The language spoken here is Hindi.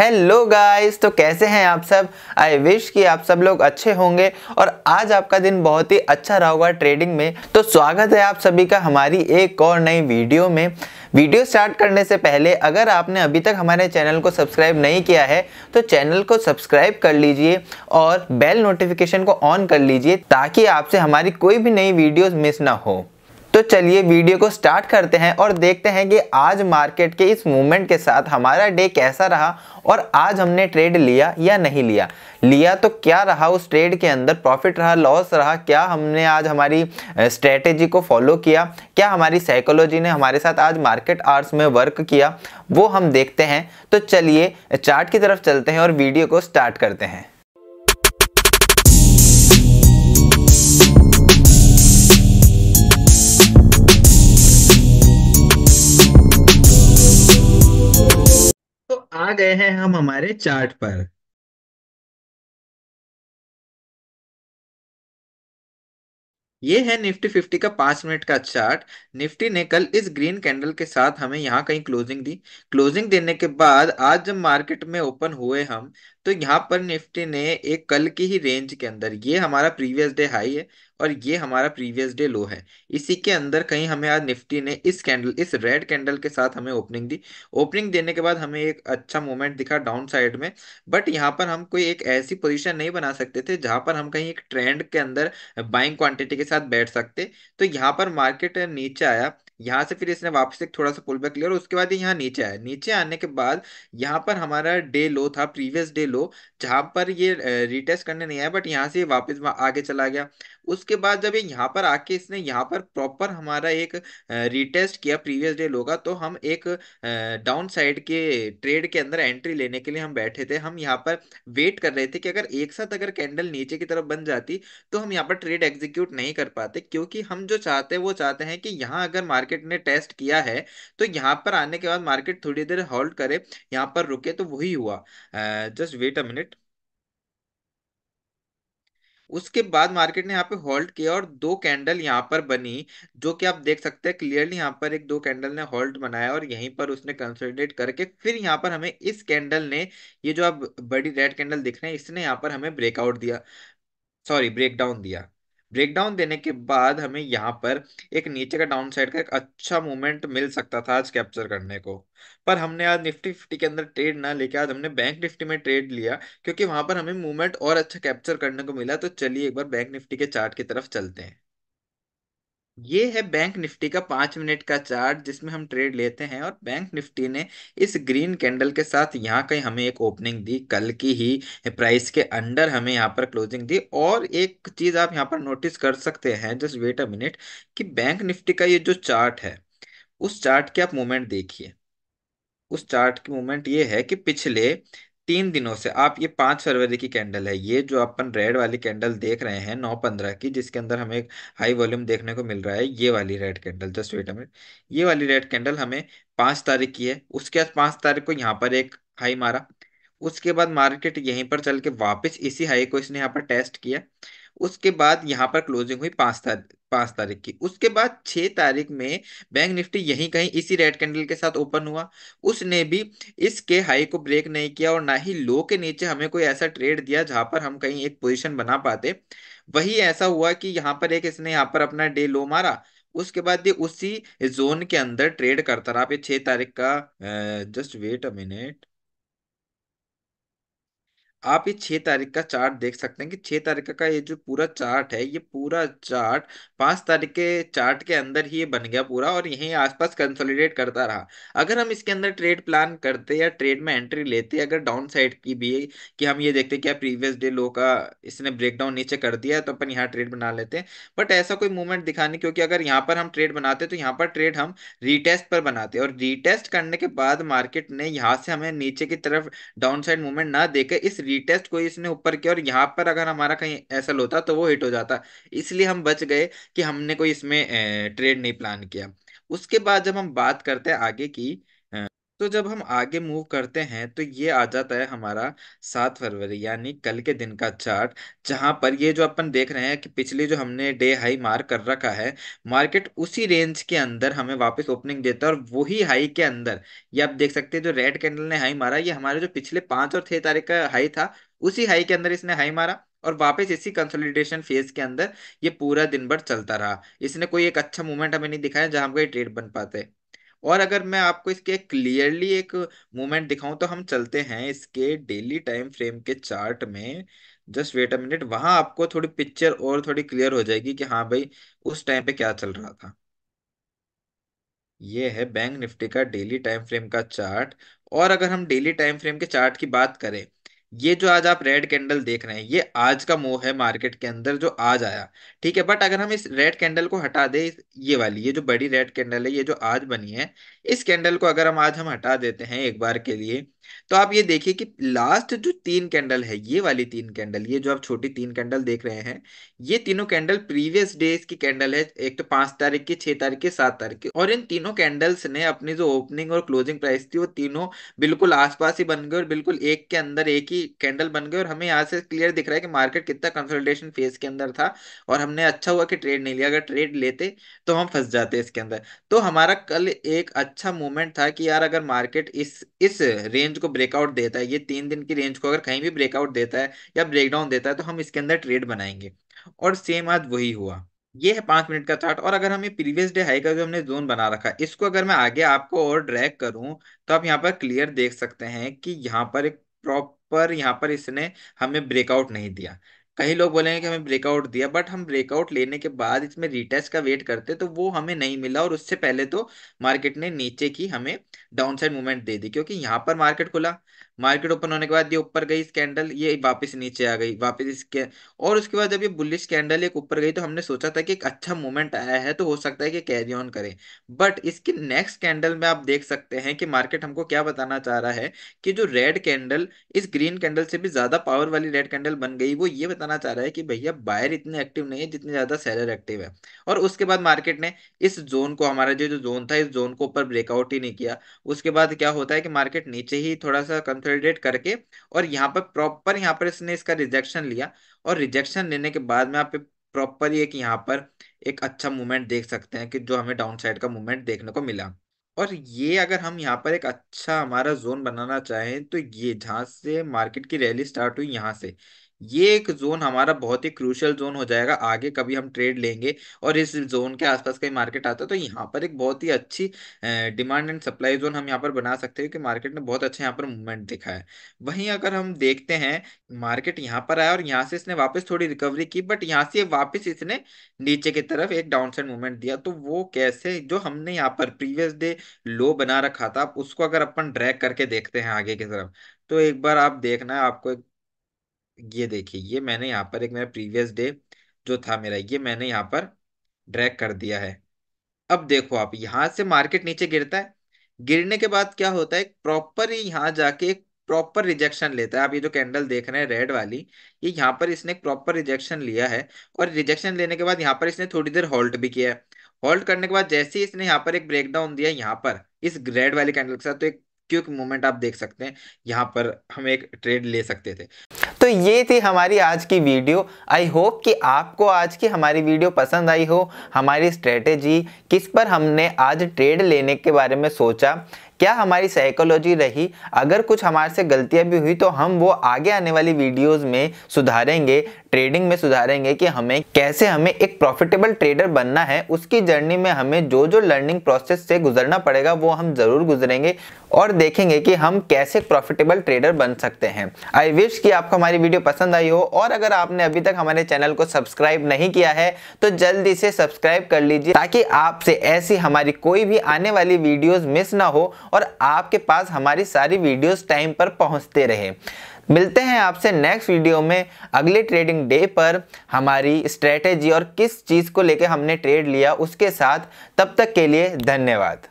हेलो गाइस तो कैसे हैं आप सब आई विश कि आप सब लोग अच्छे होंगे और आज आपका दिन बहुत ही अच्छा रहा होगा ट्रेडिंग में तो स्वागत है आप सभी का हमारी एक और नई वीडियो में वीडियो स्टार्ट करने से पहले अगर आपने अभी तक हमारे चैनल को सब्सक्राइब नहीं किया है तो चैनल को सब्सक्राइब कर लीजिए और बेल नोटिफिकेशन को ऑन कर लीजिए ताकि आपसे हमारी कोई भी नई वीडियो मिस ना हो तो चलिए वीडियो को स्टार्ट करते हैं और देखते हैं कि आज मार्केट के इस मूवमेंट के साथ हमारा डे कैसा रहा और आज हमने ट्रेड लिया या नहीं लिया लिया तो क्या रहा उस ट्रेड के अंदर प्रॉफिट रहा लॉस रहा क्या हमने आज हमारी स्ट्रेटेजी को फॉलो किया क्या हमारी साइकोलॉजी ने हमारे साथ आज मार्केट आर्ट्स में वर्क किया वो हम देखते हैं तो चलिए चार्ट की तरफ चलते हैं और वीडियो को स्टार्ट करते हैं आ गए हैं हम हमारे चार्ट पर ये है निफ्टी फिफ्टी का पांच मिनट का चार्ट निफ्टी ने कल इस ग्रीन कैंडल के साथ हमें यहाँ कहीं क्लोजिंग दी क्लोजिंग देने के बाद आज जब मार्केट में ओपन हुए हम तो यहाँ पर निफ्टी ने एक कल की ही रेंज के अंदर ये हमारा प्रीवियस डे हाई है और ये हमारा प्रीवियस डे लो है इसी के अंदर कहीं हमें आज निफ्टी ने इस कैंडल इस रेड कैंडल के साथ हमें ओपनिंग दी ओपनिंग देने के बाद हमें एक अच्छा मोमेंट दिखा डाउन साइड में बट यहाँ पर हम कोई एक ऐसी पोजीशन नहीं बना सकते थे जहाँ पर हम कहीं एक ट्रेंड के अंदर बाइंग क्वांटिटी के साथ बैठ सकते तो यहाँ पर मार्केट नीचे आया यहाँ से फिर इसने वापस एक थोड़ा सा पुल बैक लिया और उसके बाद ये यहाँ नीचे आया नीचे आने के बाद यहाँ पर हमारा डे लो था प्रीवियस डे लो जहाँ पर ये रिटेस्ट करने नहीं आया बट यहाँ से ये वापस आगे चला गया उसके बाद जब ये यहाँ पर आके इसने यहाँ पर प्रॉपर हमारा एक रिटेस्ट किया प्रीवियस डे लो का तो हम एक डाउन साइड के ट्रेड के अंदर एंट्री लेने के लिए हम बैठे थे हम यहाँ पर वेट कर रहे थे कि अगर एक साथ अगर कैंडल नीचे की तरफ बन जाती तो हम यहाँ पर ट्रेड एग्जीक्यूट नहीं कर पाते क्योंकि हम जो चाहते हैं वो चाहते हैं कि यहाँ अगर मार्केट मार्केट ने टेस्ट किया है तो यहाँ पर आने के बाद मार्केट थोड़ी देर होल्ड करे यहाँ पर रुके तो वही हुआ जस्ट वेट अ मिनट उसके बाद मार्केट ने यहाँ पे होल्ड किया और दो कैंडल यहाँ पर बनी जो कि आप देख सकते हैं क्लियरली यहाँ पर एक दो कैंडल ने होल्ड बनाया और यहीं पर उसने कंसोलिडेट करके फिर यहाँ पर हमें इस कैंडल ने ये जो आप बड़ी रेड कैंडल दिख रहे हैं इसने यहाँ पर हमें ब्रेकआउट दिया सॉरी ब्रेकडाउन दिया ब्रेकडाउन देने के बाद हमें यहाँ पर एक नीचे का डाउन साइड का एक अच्छा मूवमेंट मिल सकता था आज कैप्चर करने को पर हमने आज निफ्टी फिफ्टी के अंदर ट्रेड ना लेके आज हमने बैंक निफ्टी में ट्रेड लिया क्योंकि वहां पर हमें मूवमेंट और अच्छा कैप्चर करने को मिला तो चलिए एक बार बैंक निफ्टी के चार्ट की तरफ चलते हैं ये है बैंक निफ्टी का पांच मिनट का चार्ट जिसमें हम ट्रेड लेते हैं और बैंक निफ्टी ने इस ग्रीन कैंडल के साथ यहाँ कहीं हमें एक ओपनिंग दी कल की ही प्राइस के अंडर हमें यहाँ पर क्लोजिंग दी और एक चीज आप यहाँ पर नोटिस कर सकते हैं जस्ट वेट अ मिनट कि बैंक निफ्टी का ये जो चार्ट है उस चार्ट की आप मूवमेंट देखिए उस चार्ट की मूवमेंट ये है कि पिछले तीन दिनों से आप ये पांच फरवरी की कैंडल है ये जो अपन रेड वाली कैंडल देख रहे हैं नौ पंद्रह की जिसके अंदर हमें एक हाई वॉल्यूम देखने को मिल रहा है ये वाली red candle just wait minute ये वाली रेड कैंडल हमें पांच तारीख की है उसके बाद पांच तारीख को यहाँ पर एक हाई मारा उसके बाद मार्केट यहीं पर चल के वापस इसी हाई को इसने यहाँ पर टेस्ट किया उसके बाद यहाँ पर क्लोजिंग हुई पाँच तारीख पाँच तारीख की उसके बाद छः तारीख में बैंक निफ्टी यहीं कहीं इसी रेड कैंडल के साथ ओपन हुआ उसने भी इसके हाई को ब्रेक नहीं किया और ना ही लो के नीचे हमें कोई ऐसा ट्रेड दिया जहाँ पर हम कहीं एक पोजिशन बना पाते वही ऐसा हुआ कि यहाँ पर एक इसने यहाँ पर अपना डे लो मारा उसके बाद ये उसी जोन के अंदर ट्रेड करता रहा आप ये छः तारीख का जस्ट वेट अ मिनट आप ये छह तारीख का चार्ट देख सकते हैं कि छह तारीख का ये जो पूरा चार्ट है ये पूरा चार्ट पांच तारीख के चार्ट के अंदर ही ये बन गया पूरा और यहीं आसपास कंसोलिडेट करता रहा अगर हम इसके अंदर ट्रेड प्लान करते या ट्रेड में एंट्री लेते अगर डाउन साइड की भी कि हम ये देखते क्या प्रीवियस डे लो का इसने ब्रेकडाउन नीचे कर दिया है तो अपन यहाँ ट्रेड बना लेते हैं बट ऐसा कोई मूवमेंट दिखाने क्योंकि अगर यहाँ पर हम ट्रेड बनाते तो यहाँ पर ट्रेड हम रिटेस्ट पर बनाते और रिटेस्ट करने के बाद मार्केट ने यहाँ से हमें नीचे की तरफ डाउन साइड मूवमेंट ना देकर इस रीटेस्ट को इसने ऊपर किया और यहाँ पर अगर हमारा कहीं ऐसा होता तो वो हिट हो जाता इसलिए हम बच गए कि हमने कोई इसमें ट्रेड नहीं प्लान किया उसके बाद जब हम बात करते हैं आगे की तो जब हम आगे मूव करते हैं तो ये आ जाता है हमारा सात फरवरी यानी कल के दिन का चार्ट जहां पर ये जो अपन देख रहे हैं कि पिछले जो हमने डे हाई मार कर रखा है मार्केट उसी रेंज के अंदर हमें वापस ओपनिंग देता है और वही हाई के अंदर ये आप देख सकते हैं जो रेड कैंडल ने हाई मारा ये हमारे जो पिछले पांच और छह तारीख का हाई था उसी हाई के अंदर इसने हाई मारा और वापस इसी कंसोलिडेशन फेज के अंदर ये पूरा दिन भर चलता रहा इसने कोई एक अच्छा मूवमेंट हमें नहीं दिखाया जहां हम कोई ट्रेड बन पाते और अगर मैं आपको इसके क्लियरली एक मूवमेंट दिखाऊं तो हम चलते हैं इसके डेली टाइम फ्रेम के चार्ट में जस्ट वेट अ मिनट वहां आपको थोड़ी पिक्चर और थोड़ी क्लियर हो जाएगी कि हाँ भाई उस टाइम पे क्या चल रहा था ये है बैंक निफ्टी का डेली टाइम फ्रेम का चार्ट और अगर हम डेली टाइम फ्रेम के चार्ट की बात करें ये जो आज आप रेड कैंडल देख रहे हैं ये आज का मोह है मार्केट के अंदर जो आज आया ठीक है बट अगर हम इस रेड कैंडल को हटा दे ये वाली ये जो बड़ी रेड कैंडल है ये जो आज बनी है इस कैंडल को अगर हम आज हम हटा देते हैं एक बार के लिए तो आप ये देखिए कि लास्ट जो तीन कैंडल है ये वाली तीन कैंडल ये जो आप छोटी तीन कैंडल देख रहे हैं ये तीनों कैंडल प्रीवियस डेज की कैंडल है एक तो पांच तारीख की छह तारीख की सात तारीख की और इन तीनों कैंडल्स ने अपनी जो ओपनिंग और क्लोजिंग प्राइस थी वो तीनों बिल्कुल आसपास ही बन गए और बिल्कुल एक के अंदर एक ही कैंडल बन गई और हमें यहाँ से क्लियर दिख रहा है कि मार्केट कितना कंसोलिडेशन फेज के अंदर था और हमने अच्छा हुआ कि ट्रेड नहीं लिया अगर ट्रेड लेते तो हम फंस जाते इसके अंदर तो हमारा कल एक अच्छा मूवमेंट था कि यार अगर मार्केट इस इस रेंज को ब्रेकआउट देता है ये तीन दिन की रेंज को अगर कहीं भी ब्रेकआउट देता है या ब्रेकडाउन देता है तो हम इसके अंदर ट्रेड बनाएंगे और सेम आज वही हुआ ये है पांच मिनट का चार्ट और अगर हमें प्रीवियस डे हाई का जो हमने जोन बना रखा है इसको अगर मैं आगे आपको और ड्रैग करूं तो आप यहां पर क्लियर देख सकते हैं कि यहां पर एक प्रॉप पर यहाँ पर इसने हमें ब्रेकआउट नहीं दिया कई लोग बोलेंगे कि हमें ब्रेकआउट दिया बट हम ब्रेकआउट लेने के बाद इसमें रिटेस्ट का वेट करते तो वो हमें नहीं मिला और उससे पहले तो मार्केट ने नीचे की हमें डाउन साइड मूवमेंट दे दी क्योंकि यहाँ पर मार्केट खुला मार्केट ओपन होने के बाद ये ऊपर गई स्कैंडल ये वापस नीचे आ गई वापस इसके और उसके बाद जब ये बुलिश स्कैंडल एक ऊपर गई तो हमने सोचा था कि एक अच्छा मूवमेंट आया है तो हो सकता है कि कैरी ऑन करें बट इसके नेक्स्ट कैंडल में आप देख सकते हैं कि मार्केट हमको क्या बताना चाह रहा है कि जो रेड कैंडल इस ग्रीन कैंडल से भी ज्यादा पावर वाली रेड कैंडल बन गई वो ये बताना बताना चाह रहा है कि भैया बायर इतने एक्टिव नहीं है जितने ज्यादा सेलर एक्टिव है और उसके बाद मार्केट ने इस जोन को हमारा जो जो जोन था इस जोन को ऊपर ब्रेकआउट ही नहीं किया उसके बाद क्या होता है कि मार्केट नीचे ही थोड़ा सा कंसोलिडेट करके और यहाँ पर प्रॉपर यहाँ पर इसने इसका रिजेक्शन लिया और रिजेक्शन लेने के बाद में आप प्रॉपर एक यहाँ पर एक अच्छा मूवमेंट देख सकते हैं कि जो हमें डाउन साइड का मूवमेंट देखने को मिला और ये अगर हम यहाँ पर एक अच्छा हमारा जोन बनाना चाहें तो ये जहाँ से मार्केट की रैली स्टार्ट हुई यहाँ से ये एक जोन हमारा बहुत ही क्रूशियल जोन हो जाएगा आगे कभी हम ट्रेड लेंगे और इस जोन के आसपास का मार्केट आता है तो यहाँ पर एक बहुत ही अच्छी डिमांड एंड सप्लाई जोन हम यहाँ पर बना सकते हैं क्योंकि मार्केट ने बहुत अच्छा यहाँ पर मूवमेंट दिखा है वहीं अगर हम देखते हैं मार्केट यहाँ पर आया और यहाँ से इसने वापस थोड़ी रिकवरी की बट यहाँ से वापिस इसने नीचे की तरफ एक डाउन साइड मूवमेंट दिया तो वो कैसे जो हमने यहाँ पर प्रीवियस डे लो बना रखा था उसको अगर अपन ड्रैक करके देखते हैं आगे की तरफ तो एक बार आप देखना है आपको एक ये देखिए ये मैंने यहाँ पर एक मेरा प्रीवियस डे जो था मेरा ये मैंने यहाँ पर ड्रैग कर दिया है अब देखो आप यहाँ से मार्केट नीचे गिरता है गिरने के बाद क्या होता है प्रॉपर यहाँ जाके एक प्रॉपर रिजेक्शन लेता है आप ये जो कैंडल देख रहे हैं रेड वाली ये यहाँ पर इसने एक प्रॉपर रिजेक्शन लिया है और रिजेक्शन लेने के बाद यहाँ पर इसने थोड़ी देर होल्ड भी किया है होल्ड करने के बाद जैसे ही इसने यहाँ पर एक ब्रेकडाउन दिया यहाँ पर इस रेड वाली कैंडल के साथ तो एक क्विक मूवमेंट आप देख सकते हैं यहाँ पर हम एक ट्रेड ले सकते थे तो ये थी हमारी आज की वीडियो आई होप कि आपको आज की हमारी वीडियो पसंद आई हो हमारी स्ट्रेटेजी किस पर हमने आज ट्रेड लेने के बारे में सोचा क्या हमारी साइकोलॉजी रही अगर कुछ हमारे से गलतियां भी हुई तो हम वो आगे आने वाली वीडियोस में सुधारेंगे ट्रेडिंग में सुधारेंगे कि हमें कैसे हमें एक प्रॉफिटेबल ट्रेडर बनना है उसकी जर्नी में हमें जो जो लर्निंग प्रोसेस से गुजरना पड़ेगा वो हम जरूर गुजरेंगे और देखेंगे कि हम कैसे प्रॉफिटेबल ट्रेडर बन सकते हैं आई विश कि आपको हमारी वीडियो पसंद आई हो और अगर आपने अभी तक हमारे चैनल को सब्सक्राइब नहीं किया है तो जल्दी से सब्सक्राइब कर लीजिए ताकि आपसे ऐसी हमारी कोई भी आने वाली वीडियोस मिस ना हो और आपके पास हमारी सारी वीडियोस टाइम पर पहुंचते रहे मिलते हैं आपसे नेक्स्ट वीडियो में अगले ट्रेडिंग डे पर हमारी स्ट्रेटेजी और किस चीज़ को लेकर हमने ट्रेड लिया उसके साथ तब तक के लिए धन्यवाद